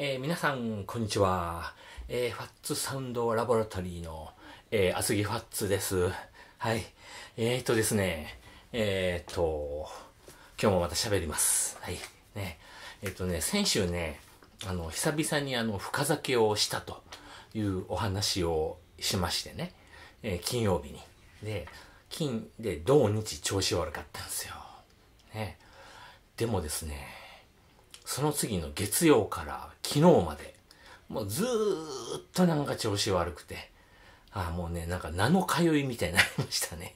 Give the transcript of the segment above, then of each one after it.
えー、皆さん、こんにちは。えー、ファッツサウンドラボラトリーの、えー、厚木ファッツです。はい。えー、っとですね、えー、っと、今日もまた喋ります。はい。ね。えー、っとね、先週ね、あの、久々にあの、深酒をしたというお話をしましてね、えー、金曜日に。で、金で、土日調子悪かったんですよ。ね。でもですね、その次の月曜から昨日まで、もうずーっとなんか調子悪くて、ああ、もうね、なんか名の通いみたいになりましたね。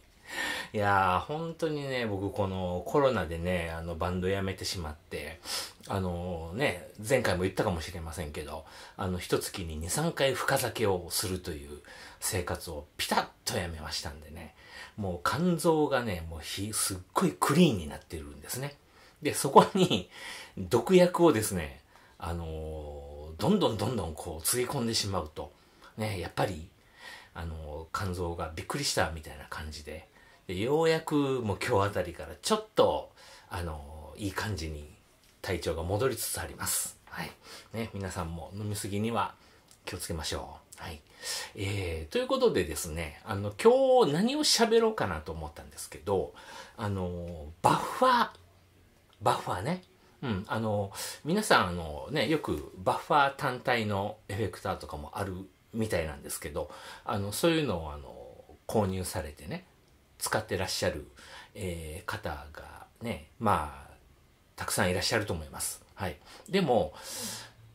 いやー、本当にね、僕このコロナでね、あのバンド辞めてしまって、あのー、ね、前回も言ったかもしれませんけど、あの、一月に2、3回深酒をするという生活をピタッとやめましたんでね、もう肝臓がね、もうひ、すっごいクリーンになってるんですね。で、そこに、毒薬をですね、あのどんどんどんどんこう、つぎ込んでしまうと、ね、やっぱり、あの肝臓がびっくりしたみたいな感じで、でようやくもう今日あたりからちょっと、あのいい感じに体調が戻りつつあります。はい。ね、皆さんも飲みすぎには気をつけましょう。はい。えー、ということでですね、あの、今日何を喋ろうかなと思ったんですけど、あの、バッファー、バッファーね。うん、あの、皆さん、あのね、よくバッファー単体のエフェクターとかもあるみたいなんですけど、あの、そういうのを、あの、購入されてね、使ってらっしゃる、えー、方がね、まあ、たくさんいらっしゃると思います。はい。でも、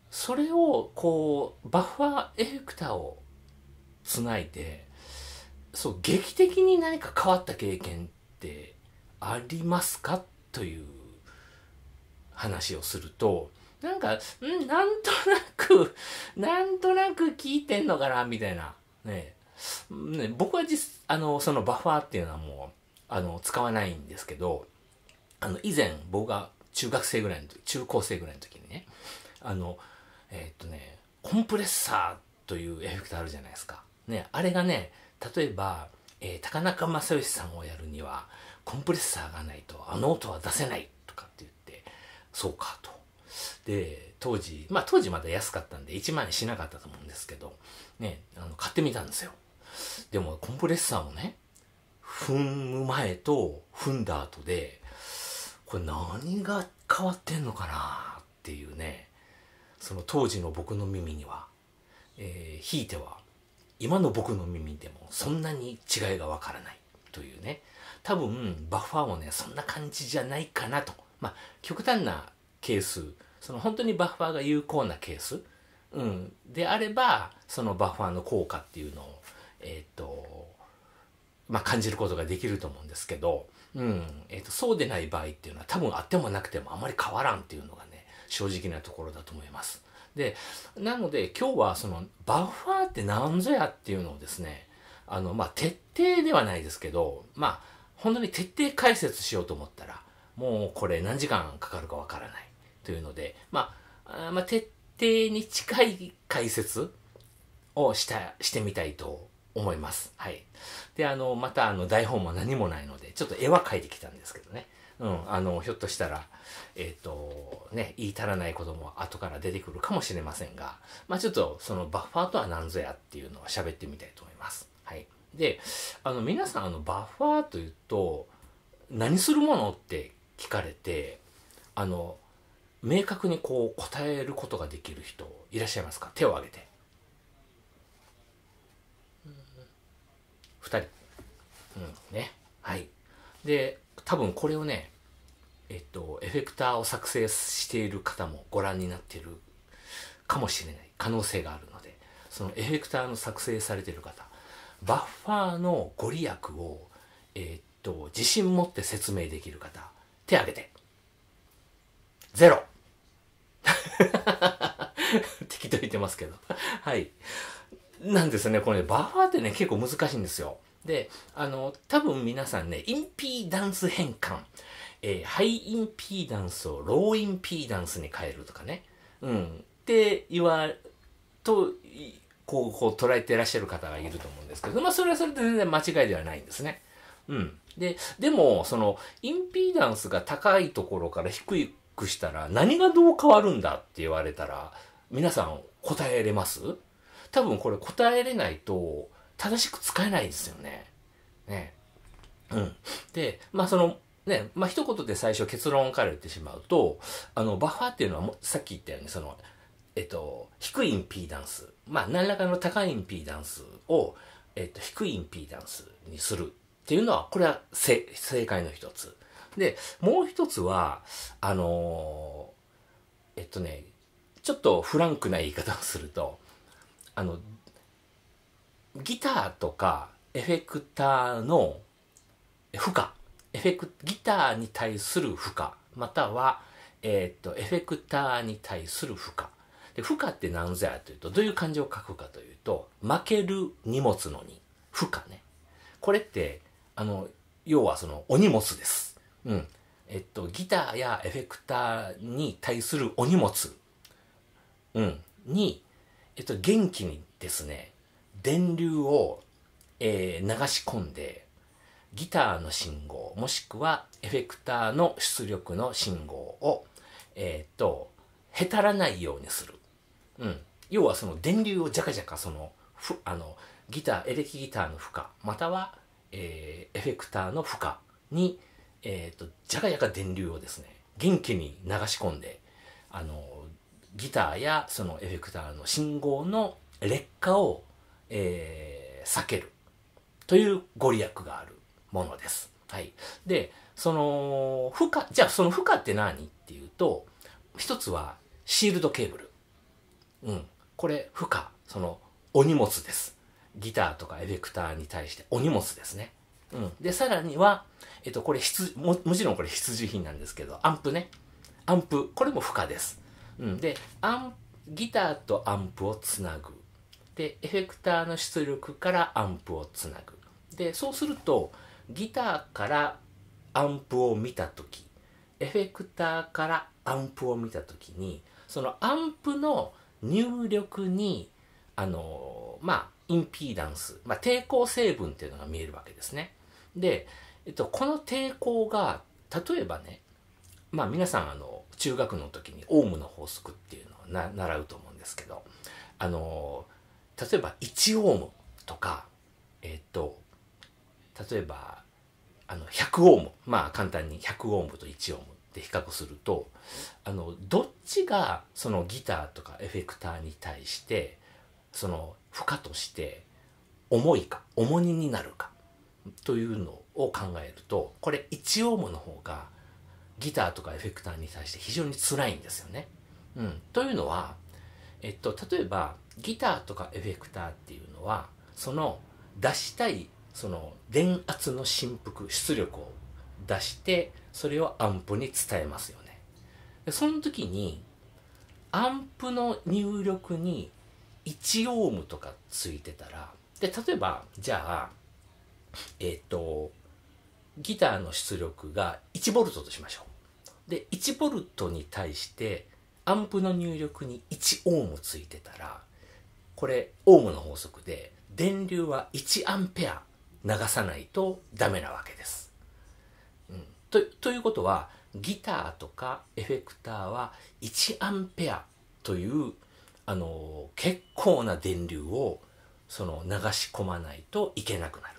それを、こう、バッファーエフェクターをつないで、そう、劇的に何か変わった経験ってありますかという話をすると、なんか、んなんとなく、なんとなく聞いてんのかな、みたいな。ねね、僕は実、あの、そのバッファーっていうのはもう、あの、使わないんですけど、あの、以前、僕が中学生ぐらいの時、中高生ぐらいの時にね、あの、えー、っとね、コンプレッサーというエフェクトあるじゃないですか。ね、あれがね、例えば、えー、高中正義さんをやるには、コンプレッサーがないと、あの音は出せないとかって言って、そうかと。で、当時、まあ当時まだ安かったんで1万円しなかったと思うんですけど、ね、あの買ってみたんですよ。でもコンプレッサーをね、踏む前と踏んだ後で、これ何が変わってんのかなっていうね、その当時の僕の耳には、えー、ひいては今の僕の耳でもそんなに違いがわからないというね、多分バッファーもね、そんな感じじゃないかなと。まあ、極端なケースその本当にバッファーが有効なケース、うん、であればそのバッファーの効果っていうのを、えっ、とまあ、感じることができると思うんですけど、うんえっ、とそうでない場合っていうのは多分あってもなくてもあまり変わらんっていうのがね正直なところだと思います。でなので今日はそのバッファーって何ぞやっていうのをですねあのまあ徹底ではないですけどまあ本当に徹底解説しようと思ったらもうこれ何時間かかるかわからないというので、まあ、まあ、徹底に近い解説をした、してみたいと思います。はい。で、あの、またあの台本も何もないので、ちょっと絵は描いてきたんですけどね。うん、あの、ひょっとしたら、えっ、ー、と、ね、言い足らないことも後から出てくるかもしれませんが、まあちょっとそのバッファーとは何ぞやっていうのを喋ってみたいと思います。はい。で、あの、皆さん、あの、バッファーというと、何するものって聞かれてあの明確にこう答えることができる人いらっしゃいますか手を挙げて、2人うんねはいで多分これをねえっとエフェクターを作成している方もご覧になっているかもしれない可能性があるのでそのエフェクターの作成されている方バッファーのご利益をえっと自信持って説明できる方手挙げて。ゼロ。適当言ってますけど。はい。なんですね、これね、バーァーってね、結構難しいんですよ。で、あの、多分皆さんね、インピーダンス変換。えー、ハイインピーダンスをローインピーダンスに変えるとかね。うん。って言わ、と、こう、こう捉えてらっしゃる方がいると思うんですけど、まあそれはそれで全然間違いではないんですね。うん。で、でも、その、インピーダンスが高いところから低くしたら、何がどう変わるんだって言われたら、皆さん答えれます多分これ答えれないと、正しく使えないですよね。ね。うん。で、まあその、ね、まあ一言で最初結論から言ってしまうと、あの、バッファーっていうのはも、さっき言ったように、その、えっと、低いインピーダンス、まあ何らかの高いインピーダンスを、えっと、低いインピーダンスにするっていうのは、これは正解の一つ。で、もう一つは、あのー、えっとね、ちょっとフランクな言い方をすると、あの、ギターとかエフェクターの負荷、エフェク、ギターに対する負荷、または、えー、っと、エフェクターに対する負荷。で、負荷って何ぞやというと、どういう漢字を書くかというと、負ける荷物のに、負荷ね。これって、あの、要はその、お荷物です。うん。えっと、ギターやエフェクターに対するお荷物、うん、に、えっと、元気にですね、電流を、えー、流し込んで、ギターの信号、もしくはエフェクターの出力の信号を、えー、っと、へたらないようにする。うん。要はその電流をジャカジャカその、ふあの、ギター、エレキギターの負荷、またはえー、エフェクターの負荷に、えーと、じゃがやか電流をですね元気に流し込んであのギターやそのエフェクターの信号の劣化を、えー、避けるというご利益があるものです。はい、でその負荷じゃあその負荷って何っていうと一つはシールドケーブル、うん、これ負荷そのお荷物ですギターとかエフェクターに対してお荷物ですね。うん。で、さらには、えっと、これ必、も、もちろんこれ必需品なんですけど、アンプね。アンプ、これも負荷です。うん。で、アン、ギターとアンプをつなぐ。で、エフェクターの出力からアンプをつなぐ。で、そうすると、ギターからアンプを見た時、エフェクターからアンプを見た時に、そのアンプの入力に、あの、まあ、インピーダンス、まあ、抵抗成分っていうのが見えるわけですね。で、えっと、この抵抗が例えばね、まあ、皆さんあの中学の時にオウムの法則っていうのを習うと思うんですけどあの例えば1オームとかえっと例えばあの100オームまあ簡単に100オームと1オームって比較するとあのどっちがそのギターとかエフェクターに対してその負荷として重いか重荷になるかというのを考えるとこれ一オームの方がギターとかエフェクターに対して非常に辛いんですよね。うん、というのは、えっと、例えばギターとかエフェクターっていうのはその出したいその電圧の振幅出力を出してそれをアンプに伝えますよね。でその時にアンプの入力に1オームとかついてたらで例えばじゃあえっ、ー、とギターの出力が1ボルトとしましょう。で1ボルトに対してアンプの入力に1オームついてたらこれオームの法則で電流は1アンペア流さないとダメなわけです。うん、とということはギターとかエフェクターは1アンペアというあの結構な電流をその流し込まないといけなくなる。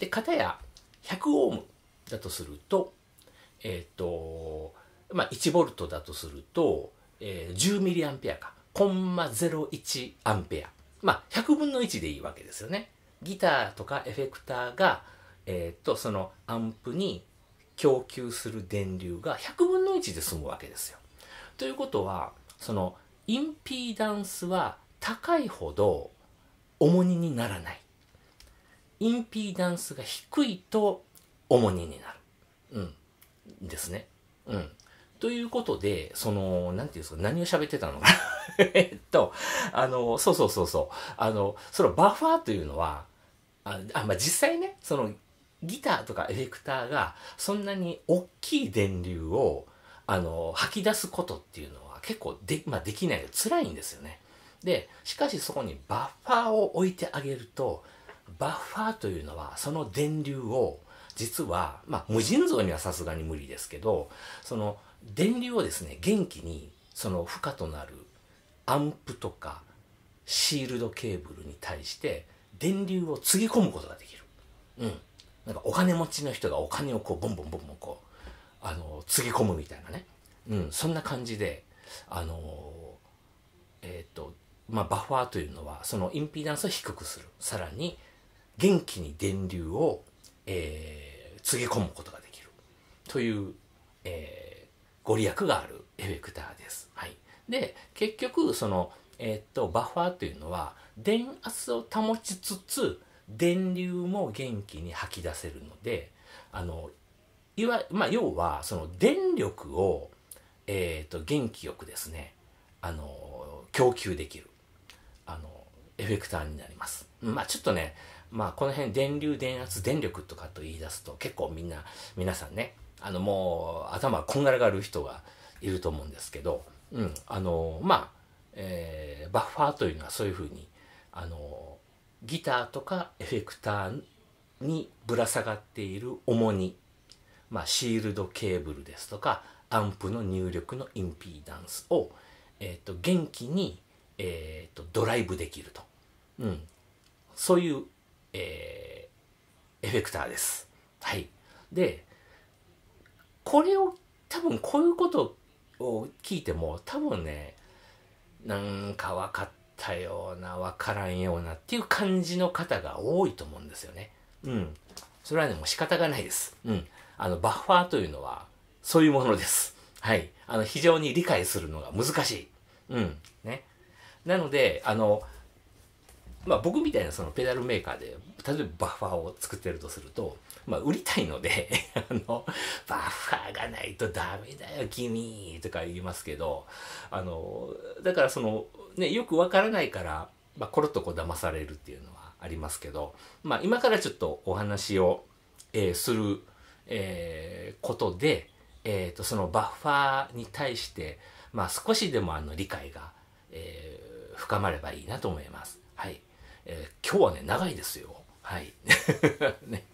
で、片や100オームだとすると、えっ、ー、と、まあ、1ボルトだとすると、えー、10ミリアンペアか、コンマ01アンペア。まあ、100分の1でいいわけですよね。ギターとかエフェクターが、えっ、ー、と、そのアンプに供給する電流が100分の1で済むわけですよ。ということは、そのインピーダンスは高いほど重荷にならないインピーダンスが低いと重荷になるうんですねうんということで、その、なんていうんですか、何を喋ってたのか えっと、あの、そうそうそうそう。あの、そのバッファーというのは、あ、あまあ、実際ね、その、ギターとかエフェクターが、そんなに大きい電流を、あの、吐き出すことっていうの結構で,、まあ、できないと辛いんですよね。で、しかしそこにバッファーを置いてあげると、バッファーというのはその電流を実は、まあ、無尽蔵にはさすがに無理ですけど、その電流をですね、元気にその負荷となるアンプとかシールドケーブルに対して電流をつぎ込むことができる。うん。なんかお金持ちの人がお金をこうボンボンボンボンこう、あの、つぎ込むみたいなね。うん、そんな感じで、あのえっ、ー、とまあバッファーというのはそのインピーダンスを低くするさらに元気に電流を、えー、つぎ込むことができるという、えー、ご利益があるエフェクターです。はい、で結局その、えっ、ー、とバッファーというのは電圧を保ちつつ電流も元気に吐き出せるのであのいわ、まあ、要はその電力をえーと、元気よくですねあの供給できるあのエフェクターになります。まあちょっとね、まあこの辺電流電圧電力とかと言い出すと結構みんな皆さんねあのもう頭こんがらがる人がいると思うんですけど、うん、あのまあ、えー、バッファーというのはそういうふうにあのギターとかエフェクターにぶら下がっている重荷、まあ、シールドケーブルですとかアンプの入力のインピーダンスを、えーと、元気に、えーと、ドライブできると、うん、そういう、えー、エフェクターです。はい、でこれを多分こういうことを聞いても多分ねなんか分かったような分からんようなっていう感じの方が多いと思うんですよね。うん、それはねもう仕方がないです。うん、あのバッファーというのはそういうものです。はい。あの、非常に理解するのが難しい。うん。ね。なので、あの、まあ、僕みたいなそのペダルメーカーで、例えばバッファーを作ってるとすると、まあ、売りたいので あの、バッファーがないとダメだよ、君とか言いますけど、あの、だからその、ね、よくわからないから、まあ、コロッとこう騙されるっていうのはありますけど、まあ、今からちょっとお話を、えー、する、えー、ことで、えーと、そのバッファーに対して、まあ、少しでもあの理解が、えー、深まればいいなと思います。はい。えー、今日はね、長いですよ。はい。ね、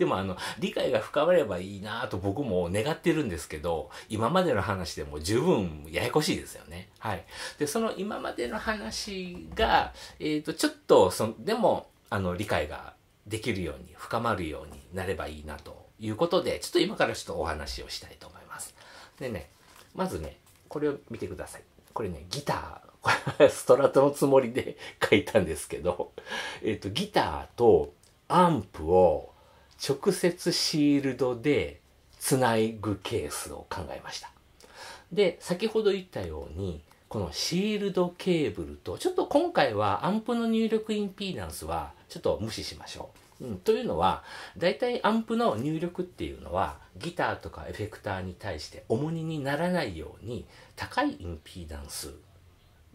でもあの、理解が深まればいいなと僕も願ってるんですけど、今までの話でも十分ややこしいですよね。はい。で、その今までの話が、えっ、ー、と、ちょっと、そでも、あの、理解ができるように、深まるようになればいいなということで、ちょっと今からちょっとお話をしたいと思います。でねまずねこれを見てくださいこれねギター ストラトのつもりで 書いたんですけどえっとギターとアンプを直接シールドでつないぐケースを考えましたで先ほど言ったようにこのシールドケーブルとちょっと今回はアンプの入力インピーダンスはちょっと無視しましょううん、というのは大体アンプの入力っていうのはギターとかエフェクターに対して重荷にならないように高いインピーダンス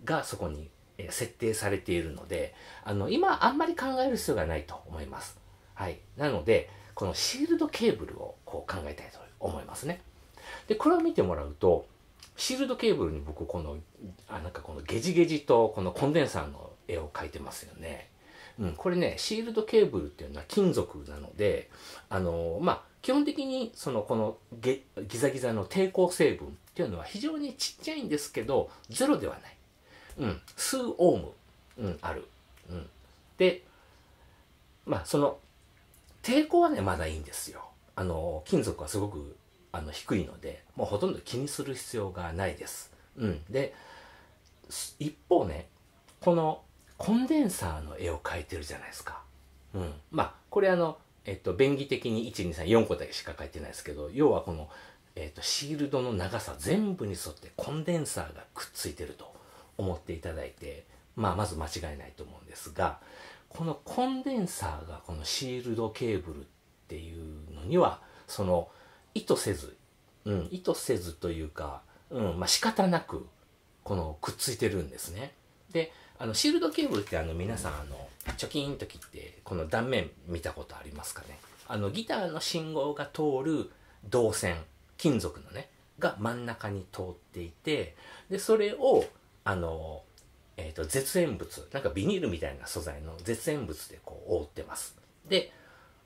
がそこに設定されているのであの今あんまり考える必要がないと思います。はい、なのでこのシールドケーブルをこう考えたいと思いますね。でこれを見てもらうとシールドケーブルに僕このあなんかこのゲジゲジとこのコンデンサーの絵を描いてますよね。うん、これねシールドケーブルっていうのは金属なのであのー、まあ基本的にそのこのギザギザの抵抗成分っていうのは非常にちっちゃいんですけどゼロではない、うん、数オーム、うん、ある、うん、でまあその抵抗はねまだいいんですよあの金属はすごくあの低いのでもうほとんど気にする必要がないです、うん、で一方ねこのコンデンサーの絵を描いてるじゃないですか。うん。まあ、これあの、えっと、便宜的に1、2、3、4個だけしか描いてないですけど、要はこの、えっと、シールドの長さ全部に沿ってコンデンサーがくっついてると思っていただいて、まあ、まず間違いないと思うんですが、このコンデンサーがこのシールドケーブルっていうのには、その、意図せず、うん、意図せずというか、うん、まあ仕方なく、この、くっついてるんですね。であのシールドケーブルってあの皆さんあのチョキンと切ってこの断面見たことありますかねあのギターの信号が通る導線金属のねが真ん中に通っていてでそれをあの、えーと、と絶縁物なんかビニールみたいな素材の絶縁物でこう覆ってますで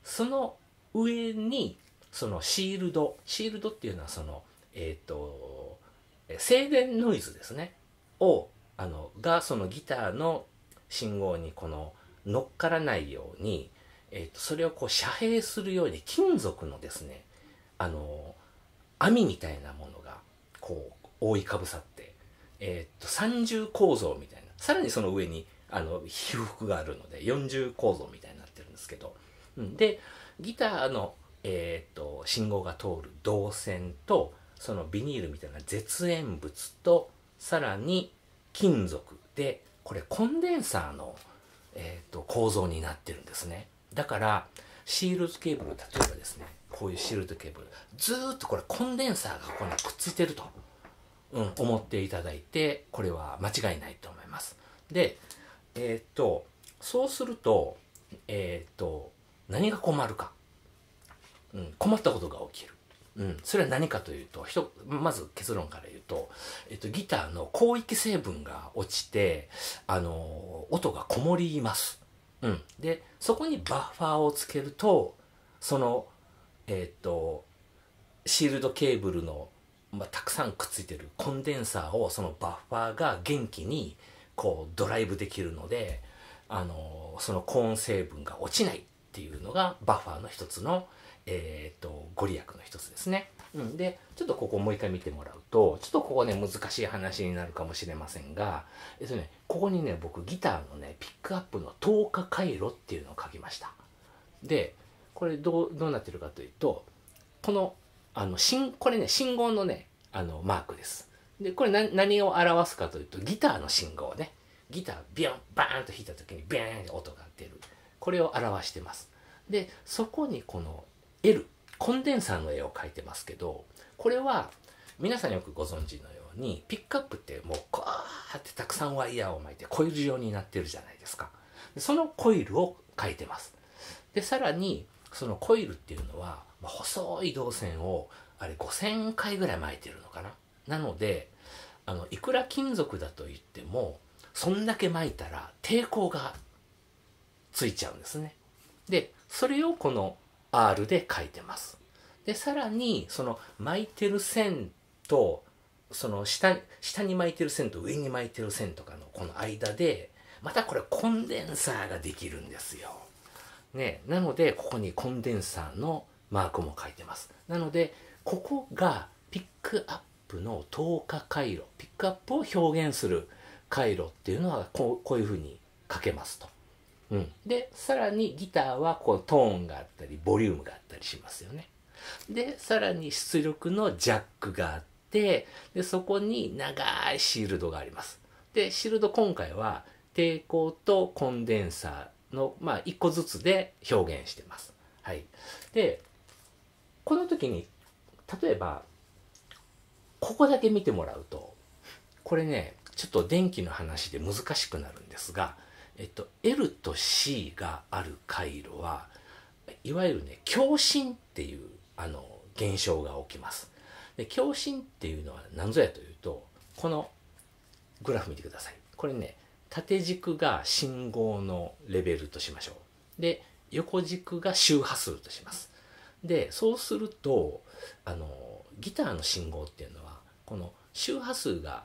その上にそのシールドシールドっていうのはそのえっ、ー、と静電ノイズですねをあのがそのギターの信号にこの乗っからないように、えーと、それをこう遮蔽するように金属のですねあの網みたいなものがこう覆いかぶさって、えーと、三重構造みたいなさらにその上にあの被覆があるので四重構造みたいになってるんですけど、うん、でギターの、えーと、と信号が通る導線とそのビニールみたいな絶縁物とさらに金属でこれコンデンサーの、えーと、構造になってるんですねだからシールドケーブル例えばですねこういうシールドケーブルずっとこれコンデンサーがここにくっついてると、うん、思っていただいてこれは間違いないと思いますでえっ、ー、とそうするとえっ、ー、と何が困るか、うん、困ったことが起きるうん、それは何かというとひとまず結論から言うと、えっと、ギターの広域成分が落ちてあの音がこもります、うん、でそこにバッファーをつけるとそのえっとシールドケーブルの、まあ、たくさんくっついてるコンデンサーをそのバッファーが元気にこうドライブできるのであのその高音成分が落ちないっていうのがバッファーの一つの、えーと、ご利益の一つですね。うん、でちょっとここもう一回見てもらうとちょっとここね難しい話になるかもしれませんが、えっね、ここにね僕ギターのねピックアップの10日回路っていうのを書きました。でこれどうどうなってるかというとこのあのこれね信号のねあのマークです。でこれ何何を表すかというとギターの信号ねギタービョンバーンと弾いた時にビャーンって音が出るこれを表してます。でそこにこの L コンデンサーの絵を描いてますけどこれは皆さんよくご存知のようにピックアップってもうこうやってたくさんワイヤーを巻いてコイル状になってるじゃないですかそのコイルを描いてますでさらにそのコイルっていうのは細い導線をあれ5000回ぐらい巻いてるのかななのであのいくら金属だと言ってもそんだけ巻いたら抵抗がついちゃうんですねでそれをこの R で書いてます。で、さらに、その巻いてる線と、その下、下に巻いてる線と上に巻いてる線とかのこの間で、またこれコンデンサーができるんですよ。ね、なので、ここにコンデンサーのマークも書いてます。なので、ここがピックアップの透過回路、ピックアップを表現する回路っていうのはこう、こういうふうに書けますと。うん、でさらにギターはこうトーンがあったりボリュームがあったりしますよねでさらに出力のジャックがあってでそこに長いシールドがありますでシールド今回は抵抗とコンデンサーのまあ1個ずつで表現してますはいでこの時に例えばここだけ見てもらうとこれねちょっと電気の話で難しくなるんですがえっと、L と C がある回路はいわゆるね共振っていうあの現象が起きます。で共振っていうのは何ぞやというとこのグラフ見てください。これね縦軸が信号のレベルとしましょう。で横軸が周波数とします。でそうするとあのギターの信号っていうのはこの周波数が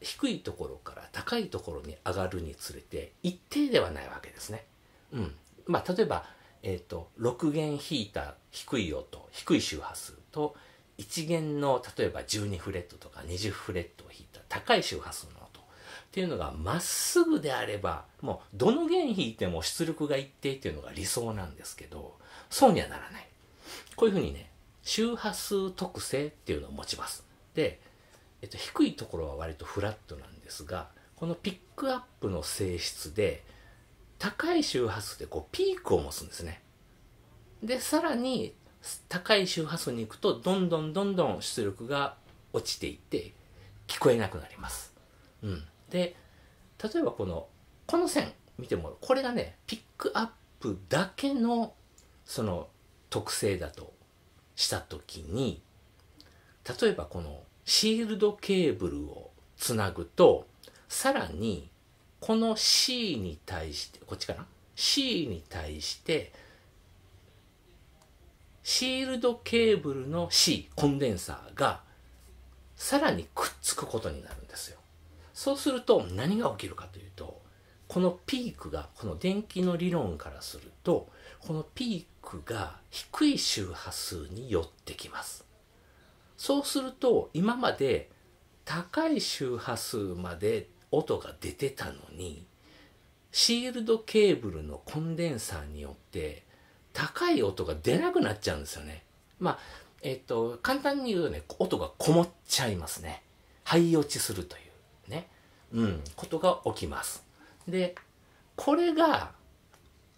低いところから高いところに上がるにつれて一定ではないわけですね。うん、まあ、例えば、えーと、と6弦弾いた低い音低い周波数と1弦の例えば12フレットとか20フレットを弾いた高い周波数の音っていうのがまっすぐであればもうどの弦弾いても出力が一定っていうのが理想なんですけどそうにはならない。こういうふうにね周波数特性っていうのを持ちます。でえっと、低いところは割とフラットなんですがこのピックアップの性質で高い周波数でこうピークを持つんですねでさらに高い周波数に行くとどんどんどんどん出力が落ちていって聞こえなくなります、うん、で例えばこのこの線見てもこれがねピックアップだけのその特性だとした時に例えばこのシールドケーブルをつなぐと、さらに、この C に対して、こっちかな ?C に対して、シールドケーブルの C、コンデンサーが、さらにくっつくことになるんですよ。そうすると何が起きるかというと、このピークが、この電気の理論からすると、このピークが低い周波数に寄ってきます。そうすると今まで高い周波数まで音が出てたのにシールドケーブルのコンデンサーによって高い音が出なくなっちゃうんですよね。まあ、えっと、簡単に言うとね、音がこもっちゃいますね。灰落ちするというね、うん、ことが起きます。で、これが、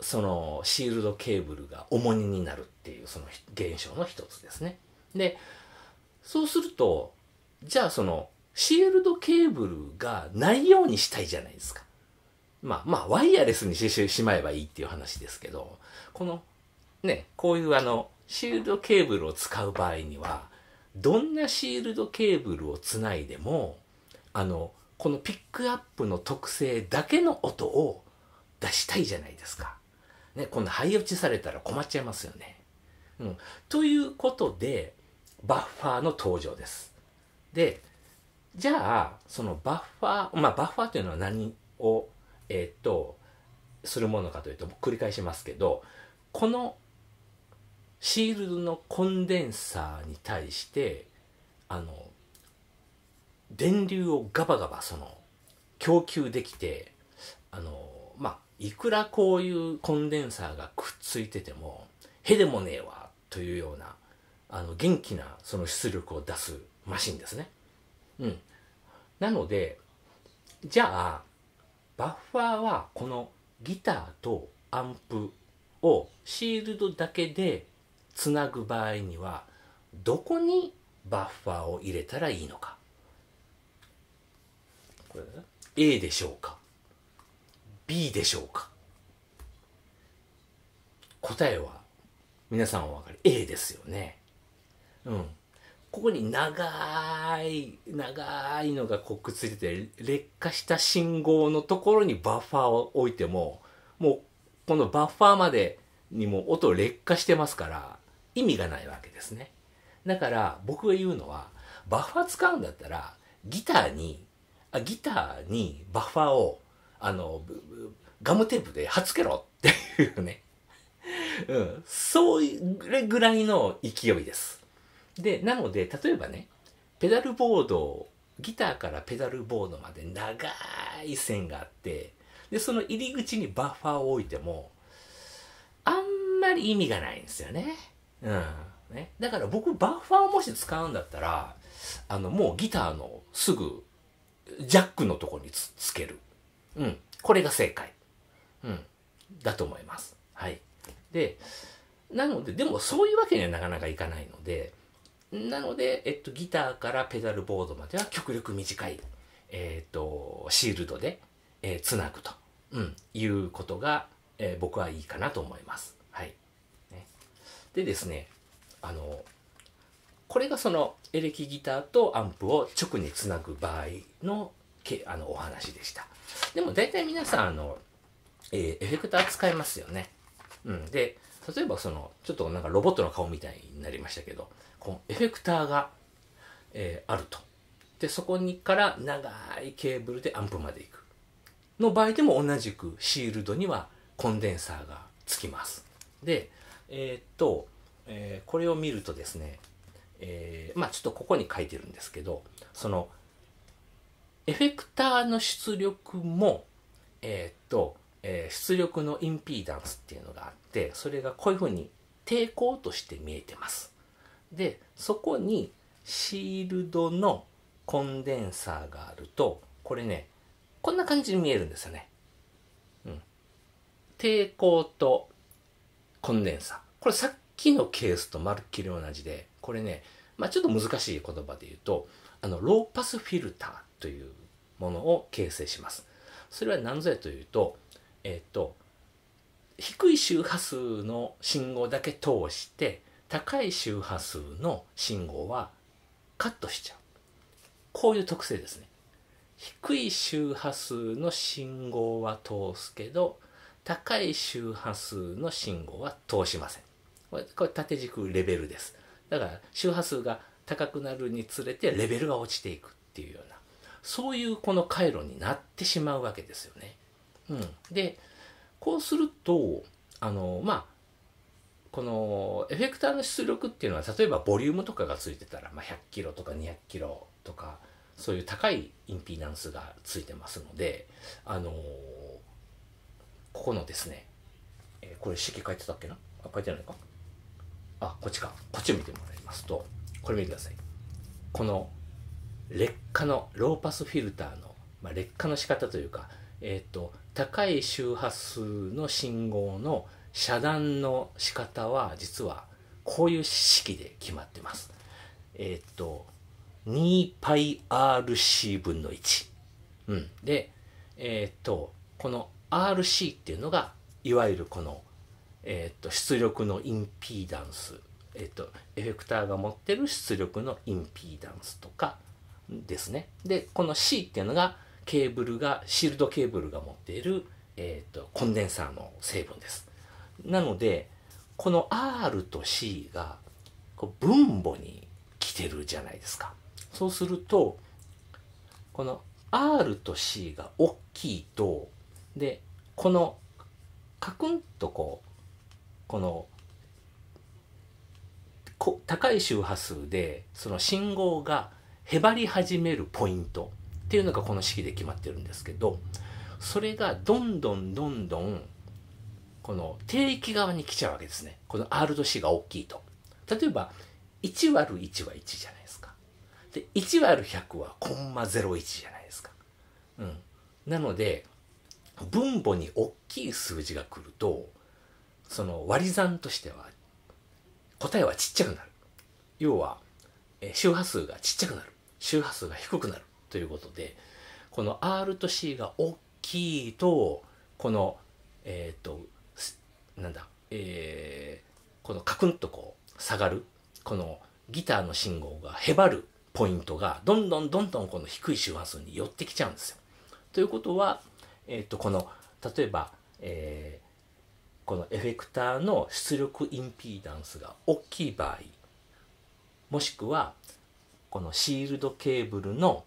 そのシールドケーブルが重荷になるっていうその現象の一つですね。で、そうすると、じゃあその、シールドケーブルがないようにしたいじゃないですか。まあまあ、ワイヤレスにしてしまえばいいっていう話ですけど、この、ね、こういうあの、シールドケーブルを使う場合には、どんなシールドケーブルをつないでも、あの、このピックアップの特性だけの音を出したいじゃないですか。ね、こんな灰落ちされたら困っちゃいますよね。うん。ということで、バッファーの登場です。で、じゃあ、そのバッファー、まあ、バッファーというのは何を、えっ、と、するものかというと、繰り返しますけど、このシールドのコンデンサーに対して、あの、電流をガバガバ、その、供給できて、あの、まあ、いくらこういうコンデンサーがくっついてても、へでもねえわ、というようなあの元気なその出力を出すマシンですね。うん。なので、じゃあ、バッファーはこのギターとアンプをシールドだけでつなぐ場合には、どこにバッファーを入れたらいいのか。これ、A でしょうか ?B でしょうか答えは皆さんお分かり A ですよねうんここに長い長いのがこっくついてて劣化した信号のところにバッファーを置いてももうこのバッファーまでにも音劣化してますから意味がないわけですねだから僕が言うのはバッファー使うんだったらギターにあギターにバッファーをあのガムテープで貼っつけろっていうね、うん、そういうぐらいの勢いですでなので例えばねペダルボードギターからペダルボードまで長い線があってでその入り口にバッファーを置いてもあんまり意味がないんですよね。うんね、だから僕バッファーをもし使うんだったらあのもうギターのすぐジャックのとこにつつける、うん、これが正解、うん、だと思います。はい、でなのででもそういうわけにはなかなかいかないのでなので、えっと、ギターからペダルボードまでは極力短い、えっ、と、シールドで、えー、つなぐと、うん、いうことが、えー、僕はいいかなと思います。はい。ね、でですね、あの、これがそのエレキギターとアンプを直につなぐ場合のけあのお話でした。でも大体皆さん、あの、えー、エフェクター使いますよね。うん。で、例えばそのちょっとなんかロボットの顔みたいになりましたけどこのエフェクターが、えー、あるとでそこにから長いケーブルでアンプまで行くの場合でも同じくシールドにはコンデンサーがつきますでえー、っと、えー、これを見るとですね、えまあちょっとここに書いてるんですけどそのエフェクターの出力もえっとえー、出力のインピーダンスっていうのがあってそれがこういうふうに抵抗として見えてます。でそこにシールドのコンデンサーがあるとこれねこんな感じに見えるんですよね。うん、抵抗とコンデンサー。これさっきのケースとまるっきり同じでこれね、まあ、ちょっと難しい言葉で言うとあのローパスフィルターというものを形成します。それは何ぞやというとえっ、ー、と低い周波数の信号だけ通して高い周波数の信号はカットしちゃうこういう特性ですね低い周波数の信号は通すけど高い周波数の信号は通しませんこれこれ縦軸レベルですだから周波数が高くなるにつれてレベルが落ちていくっていうようなそういうこの回路になってしまうわけですよねうん、でこうするとあのまあこのエフェクターの出力っていうのは例えばボリュームとかがついてたら、まあ、100キロとか200キロとかそういう高いインピーダンスがついてますのであのー、ここのですね、えー、これ式書いてたっけなあ書いてないかあこっちかこっち見てもらいますとこれ見てくださいこの劣化のローパスフィルターの、まあ、劣化の仕方というかえっ、ー、と高い周波数の信号の遮断の仕方は実はこういう式で決まってます。えっ、と 2πRC 分の1。うん、で、えっ、とこの RC っていうのがいわゆるこの、えっ、と出力のインピーダンス、えっとエフェクターが持ってる出力のインピーダンスとかですね。でこの C っていうのがケーブルがシールドケーブルが持っている、えーと、コンデンサーの成分ですなのでこの R と C がこう分母に来てるじゃないですかそうするとこの R と C が大きいとでこのカクンとこうこの高い周波数でその信号がへばり始めるポイントっていうのがこの式で決まってるんですけどそれがどんどんどんどんこの定域側に来ちゃうわけですねこの R と C が大きいと例えば 1÷1 は1じゃないですかで 1÷100 はコンマ01じゃないですかうんなので分母に大きい数字が来るとその割り算としては答えはちっちゃくなる要は周波数がちっちゃくなる周波数が低くなるということでこの R と C が大きいとこのえっ、ー、となんだえー、このカクンとこう下がるこのギターの信号がへばるポイントがどんどんどんどんこの低い周波数に寄ってきちゃうんですよ。ということは、えー、とこの例えば、えー、このエフェクターの出力インピーダンスが大きい場合もしくはこのシールドケーブルの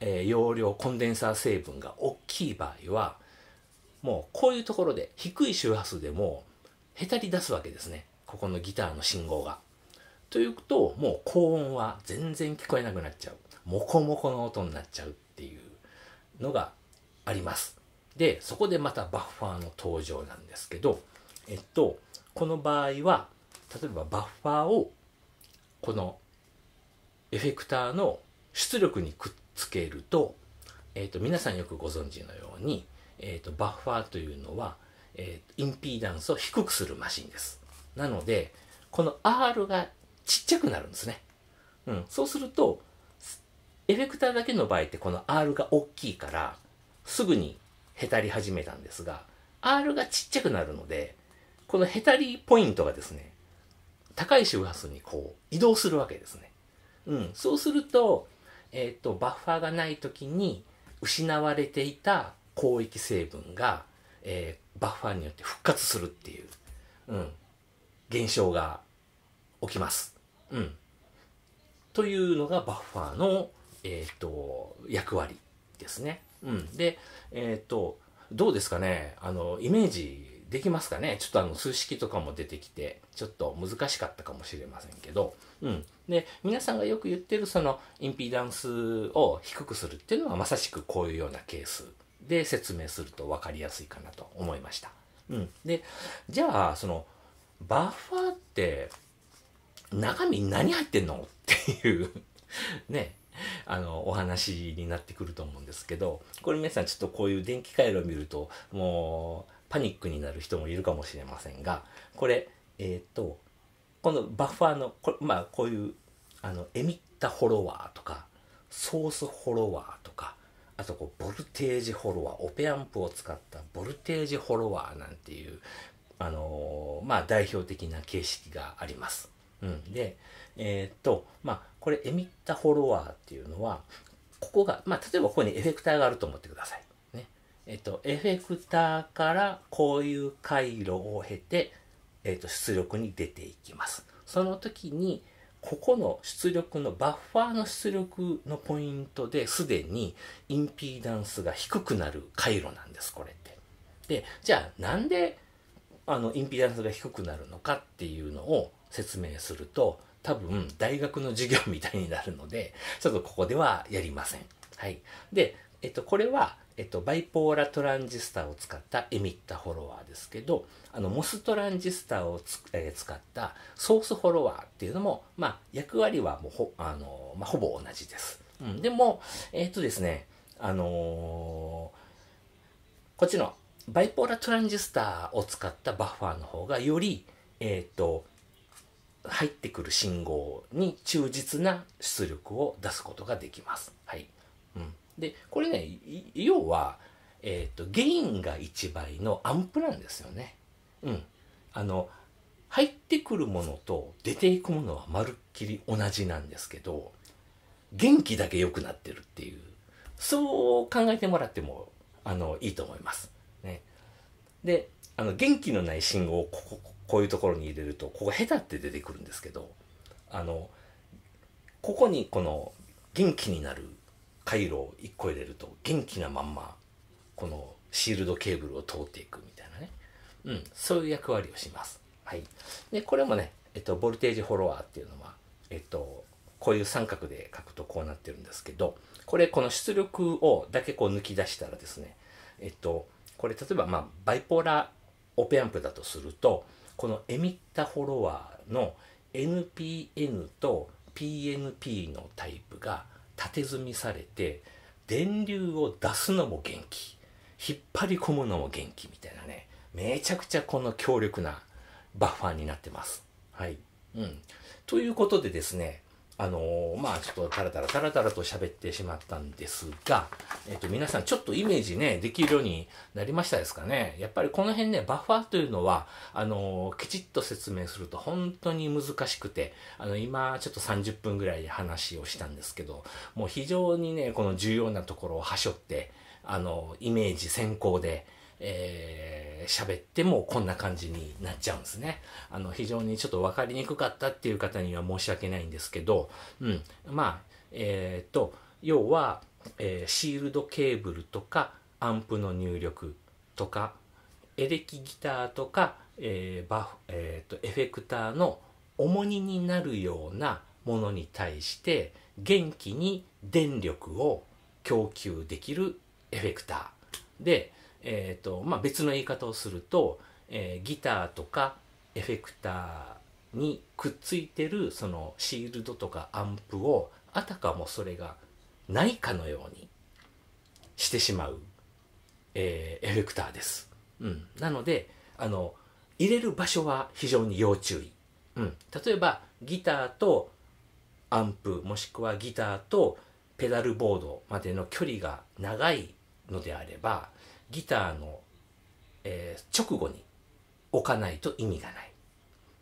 えー、容量コンデンサー成分が大きい場合はもうこういうところで低い周波数でもへたり出すわけですねここのギターの信号が。というともう高音は全然聞こえなくなっちゃうモコモコの音になっちゃうっていうのがあります。でそこでまたバッファーの登場なんですけどえっとこの場合は例えばバッファーをこのエフェクターの出力にくっつけると,、えー、と皆さんよくご存知のように、えー、とバッファーというのは、えー、インピーダンスを低くするマシンですなのでこの R がちっちゃくなるんですね、うん、そうするとエフェクターだけの場合ってこの R が大きいからすぐにへたり始めたんですが R がちっちゃくなるのでこのへたりポイントがですね高い周波数にこう移動するわけですね。うん、そうするとえーと、バッファーがない時に失われていた広域成分が、えー、バッファーによって復活するっていう、うん、現象が起きます。うん、というのがバッファーの、えーと、役割ですね。うん、で、えーとどうですかねあのイメージできますかねちょっとあの数式とかも出てきて、ちょっと難しかったかもしれませんけど、うん。で、皆さんがよく言ってるそのインピーダンスを低くするっていうのはまさしくこういうようなケースで説明すると分かりやすいかなと思いました。うん。で、じゃあ、その、バッファーって中身何入ってんのっていう ね、あのお話になってくると思うんですけどこれ皆さんちょっとこういう電気回路を見るともうパニックになる人もいるかもしれませんがこれえっ、とこのバッファーのこ,、まあ、こういうあのエミッタフォロワーとかソースフォロワーとかあとこうボルテージフォロワーオペアンプを使ったボルテージフォロワーなんていうあのー、まあ代表的な形式があります。うん、でえー、っとまあこれエミッタフォロワーっていうのはここがまあ例えばここにエフェクターがあると思ってください。えっと、エフェクターからこういう回路を経て、えっと、出力に出ていきます。その時に、ここの出力のバッファーの出力のポイントですでにインピーダンスが低くなる回路なんです、これって。で、じゃあなんであのインピーダンスが低くなるのかっていうのを説明すると多分大学の授業みたいになるので、ちょっとここではやりません。はい。で、えっと、これは、えっと、バイポーラトランジスタを使ったエミッタフォロワーですけど、あの、モストランジスタをつ、えー、使ったソースフォロワーっていうのも、まあ、役割はもうほ、あのー、まあ、ほぼ同じです。うん、でも、えー、っとですね、あのこっちのバイポーラトランジスタを使ったバッファーの方がより、えっと、入ってくる信号に忠実な出力を出すことができます。はい。うん。でこれね要は、えーと、ゲインが1倍のアンプなんですよね。うん、あの入ってくるものと出ていくものはまるっきり同じなんですけど元気だけ良くなってるっていうそう考えてもらってもあのいいと思います。ね、であの元気のない信号をこここういうところに入れるとここ下手って出てくるんですけどあのここにこの元気になる回路を1個入れると元気なまんまこのシールドケーブルを通っていくみたいなね、うん、そういう役割をします。はい、でこれもね、えっと、ボルテージフォロワーっていうのは、えっと、こういう三角で書くとこうなってるんですけどこれこの出力をだけこう抜き出したらですねえっとこれ例えばまあバイポーラオペアンプだとするとこのエミッタフォロワーの NPN と PNP のタイプが縦積みされて電流を出すのも元気引っ張り込むのも元気みたいなねめちゃくちゃこの強力なバッファーになってます。はいうん、ということでですねあのー、まあちょっとタラタラタラタラと喋ってしまったんですが、えっ、と皆さんちょっとイメージね、できるようになりましたですかね。やっぱりこの辺ね、バッファーというのは、あのー、きちっと説明すると本当に難しくて、あの、今ちょっと30分ぐらいで話をしたんですけど、もう非常にね、この重要なところをはしょって、あの、イメージ先行で、えー、喋ってもこんな感じになっちゃうんですね。あの、非常にちょっと分かりにくかったっていう方には申し訳ないんですけど、うん。まあ、えー、っと、要は、えー、シールドケーブルとか、アンプの入力とか、エレキギターとか、えー、バフ、えー、っと、エフェクターの重荷になるようなものに対して、元気に電力を供給できるエフェクター。で、えーとまあ、別の言い方をすると、えー、ギターとかエフェクターにくっついてるそのシールドとかアンプをあたかもそれがないかのようにしてしまう、えー、エフェクターです。うん、なのであの入れる場所は非常に要注意。うん、例えばギターとアンプもしくはギターとペダルボードまでの距離が長いのであればギターの、えー、直後に置かないと意味がない。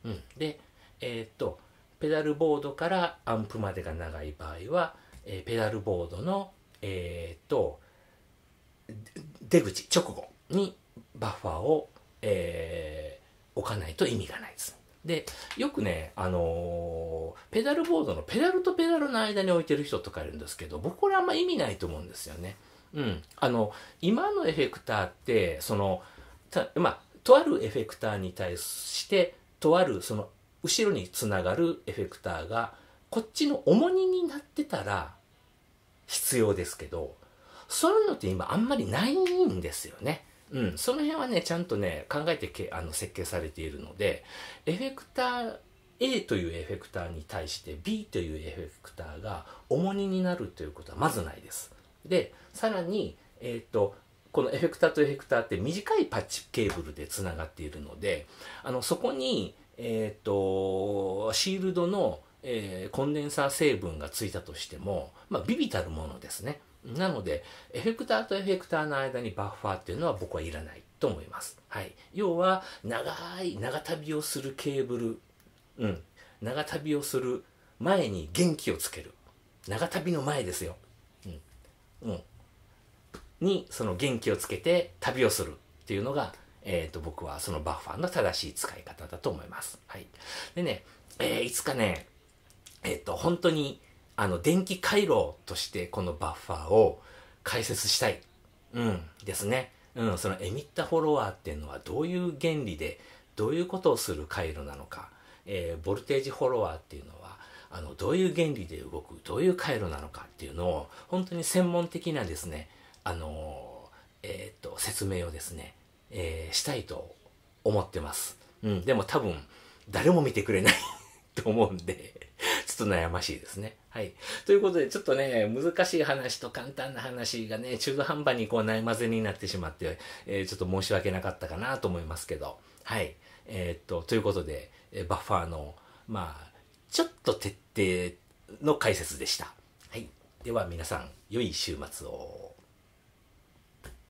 うん、で、えー、っと、ペダルボードからアンプまでが長い場合は、えー、ペダルボードの、えっと、出口直後にバッファーを、えー、置かないと意味がないです。で、よくね、あのー、ペダルボードのペダルとペダルの間に置いてる人とかいるんですけど、僕これあんま意味ないと思うんですよね。うん、あの今のエフェクターってそのまあ、とあるエフェクターに対してとあるその後ろにつながるエフェクターがこっちの重荷になってたら必要ですけどそういうのって今あんまりないんですよね。うん、その辺はねちゃんとね考えてけあの設計されているのでエフェクター A というエフェクターに対して B というエフェクターが重荷になるということはまずないです。でさらに、えっ、ー、とこのエフェクターとエフェクターって短いパッチケーブルでつながっているのであのそこに、えっ、ー、とシールドの、えー、コンデンサー成分がついたとしても、まあ、ビビたるものですねなのでエフェクターとエフェクターの間にバッファーっていうのは僕はいらないと思います、はい、要は長い長旅をするケーブル、うん、長旅をする前に元気をつける長旅の前ですようん、にその元気をつけて旅をするっていうのが、えーと、僕はそのバッファーの正しい使い方だと思います。はい、でね、えー、いつかね、えっ、ー、と本当にあの電気回路としてこのバッファーを解説したい、うん、ですね。うん、そのエミッタフォロワーっていうのはどういう原理でどういうことをする回路なのか、えー、ボルテージフォロワーっていうのはあのどういう原理で動くどういう回路なのかっていうのを本当に専門的なですねあの、えー、っと説明をですね、えー、したいと思ってます、うん、でも多分誰も見てくれない と思うんでちょっと悩ましいですね。はい。ということで、ちょっとね、難しい話と簡単な話がね、中途半端にこう、ないまぜになってしまって、えー、ちょっと申し訳なかったかなと思いますけど、はい。えー、っと、ということで、えバッファーの、まあ、ちょっと徹底の解説でした。はい。では皆さん、良い週末を。